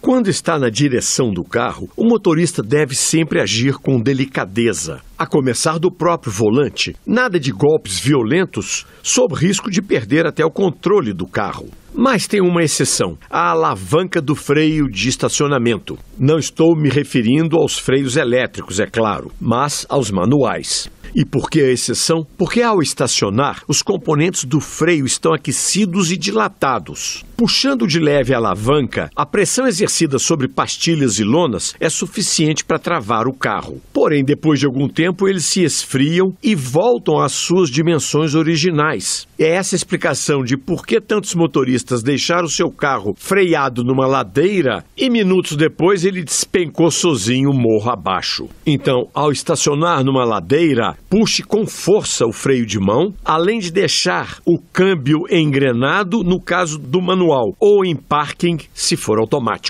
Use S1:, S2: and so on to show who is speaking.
S1: Quando está na direção do carro, o motorista deve sempre agir com delicadeza, a começar do próprio volante. Nada de golpes violentos, sob risco de perder até o controle do carro. Mas tem uma exceção: a alavanca do freio de estacionamento. Não estou me referindo aos freios elétricos, é claro, mas aos manuais. E por que a exceção? Porque ao estacionar, os componentes do freio estão aquecidos e dilatados. Puxando de leve a alavanca, a pressão exercida sobre pastilhas e lonas é suficiente para travar o carro. Porém, depois de algum tempo, eles se esfriam e voltam às suas dimensões originais. É essa explicação de por que tantos motoristas deixaram seu carro freado numa ladeira e minutos depois ele despencou sozinho morro abaixo. Então, ao estacionar numa ladeira, puxe com força o freio de mão, além de deixar o câmbio engrenado no caso do manual ou em parking se for automático.